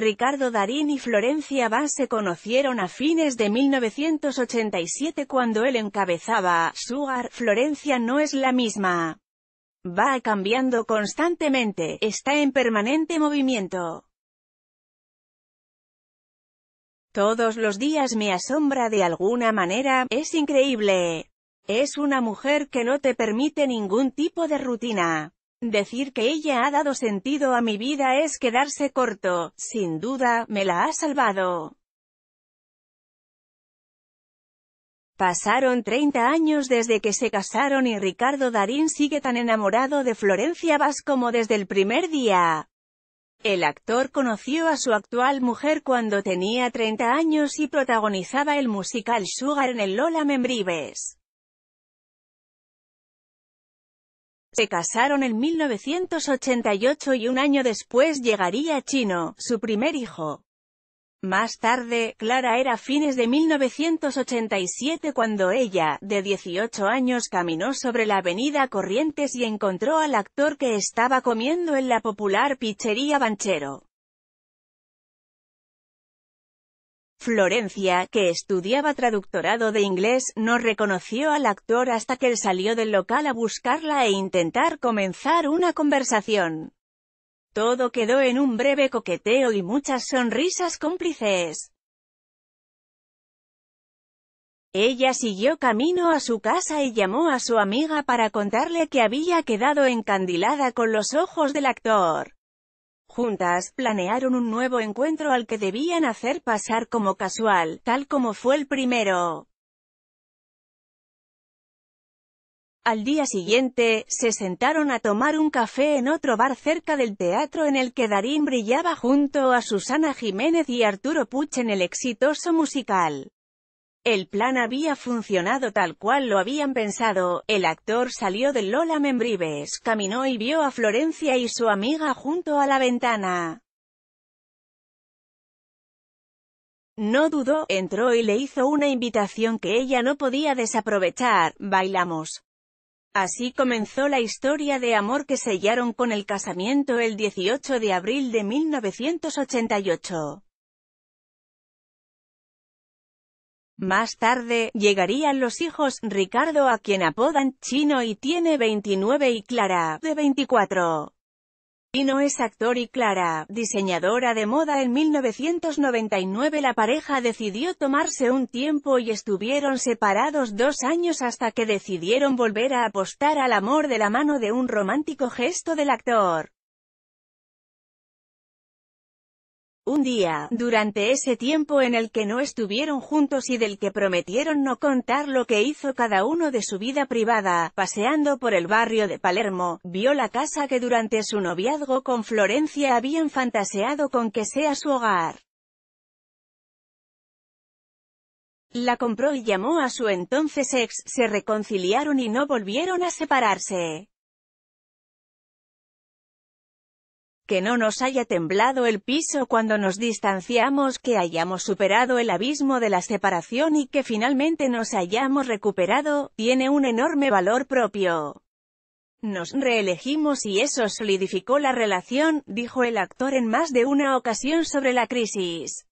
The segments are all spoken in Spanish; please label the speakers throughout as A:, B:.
A: Ricardo Darín y Florencia va se conocieron a fines de 1987 cuando él encabezaba Sugar, Florencia no es la misma. Va cambiando constantemente, está en permanente movimiento. Todos los días me asombra de alguna manera, es increíble. Es una mujer que no te permite ningún tipo de rutina. Decir que ella ha dado sentido a mi vida es quedarse corto, sin duda, me la ha salvado. Pasaron 30 años desde que se casaron y Ricardo Darín sigue tan enamorado de Florencia Vas como desde el primer día. El actor conoció a su actual mujer cuando tenía 30 años y protagonizaba el musical Sugar en el Lola Membrives. Se casaron en 1988 y un año después llegaría Chino, su primer hijo. Más tarde, Clara era fines de 1987 cuando ella, de 18 años, caminó sobre la avenida Corrientes y encontró al actor que estaba comiendo en la popular pichería Banchero. Florencia, que estudiaba traductorado de inglés, no reconoció al actor hasta que él salió del local a buscarla e intentar comenzar una conversación. Todo quedó en un breve coqueteo y muchas sonrisas cómplices. Ella siguió camino a su casa y llamó a su amiga para contarle que había quedado encandilada con los ojos del actor. Juntas, planearon un nuevo encuentro al que debían hacer pasar como casual, tal como fue el primero. Al día siguiente, se sentaron a tomar un café en otro bar cerca del teatro en el que Darín brillaba junto a Susana Jiménez y Arturo Puch en el exitoso musical. El plan había funcionado tal cual lo habían pensado, el actor salió del Lola Membrives, caminó y vio a Florencia y su amiga junto a la ventana. No dudó, entró y le hizo una invitación que ella no podía desaprovechar, bailamos. Así comenzó la historia de amor que sellaron con el casamiento el 18 de abril de 1988. Más tarde, llegarían los hijos, Ricardo a quien apodan Chino y tiene 29 y Clara, de 24. Chino es actor y Clara, diseñadora de moda en 1999 la pareja decidió tomarse un tiempo y estuvieron separados dos años hasta que decidieron volver a apostar al amor de la mano de un romántico gesto del actor. un día, durante ese tiempo en el que no estuvieron juntos y del que prometieron no contar lo que hizo cada uno de su vida privada, paseando por el barrio de Palermo, vio la casa que durante su noviazgo con Florencia habían fantaseado con que sea su hogar. La compró y llamó a su entonces ex, se reconciliaron y no volvieron a separarse. que no nos haya temblado el piso cuando nos distanciamos, que hayamos superado el abismo de la separación y que finalmente nos hayamos recuperado, tiene un enorme valor propio. Nos reelegimos y eso solidificó la relación, dijo el actor en más de una ocasión sobre la crisis.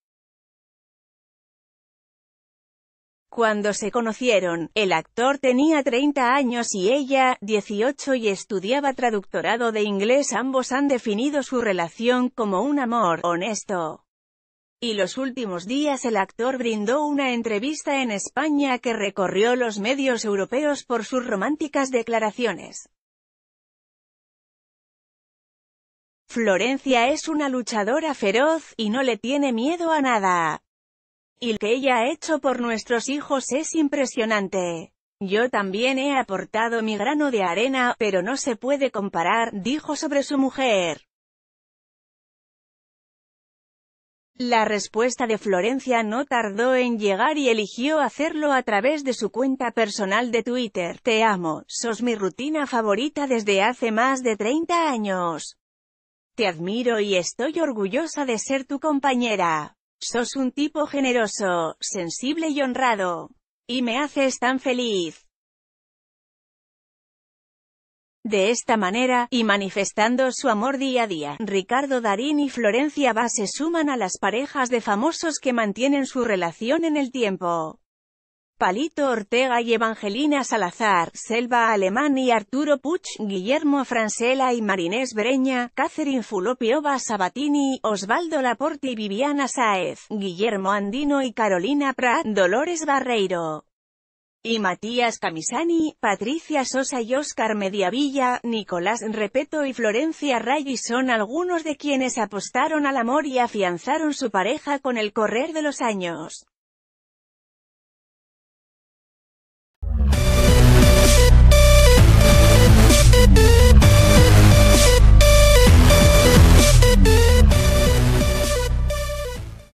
A: Cuando se conocieron, el actor tenía 30 años y ella, 18 y estudiaba traductorado de inglés. Ambos han definido su relación como un amor honesto. Y los últimos días el actor brindó una entrevista en España que recorrió los medios europeos por sus románticas declaraciones. Florencia es una luchadora feroz, y no le tiene miedo a nada. Y que ella ha hecho por nuestros hijos es impresionante. Yo también he aportado mi grano de arena, pero no se puede comparar, dijo sobre su mujer. La respuesta de Florencia no tardó en llegar y eligió hacerlo a través de su cuenta personal de Twitter. Te amo, sos mi rutina favorita desde hace más de 30 años. Te admiro y estoy orgullosa de ser tu compañera. Sos un tipo generoso, sensible y honrado. Y me haces tan feliz. De esta manera, y manifestando su amor día a día, Ricardo Darín y Florencia Va se suman a las parejas de famosos que mantienen su relación en el tiempo. Palito Ortega y Evangelina Salazar, Selva Alemán y Arturo Puch, Guillermo Francela y Marinés Breña, Catherine Fulopiova Sabatini, Osvaldo Laporte y Viviana Saez, Guillermo Andino y Carolina Prat, Dolores Barreiro y Matías Camisani, Patricia Sosa y Oscar Mediavilla, Nicolás Repeto y Florencia Ray son algunos de quienes apostaron al amor y afianzaron su pareja con el correr de los años.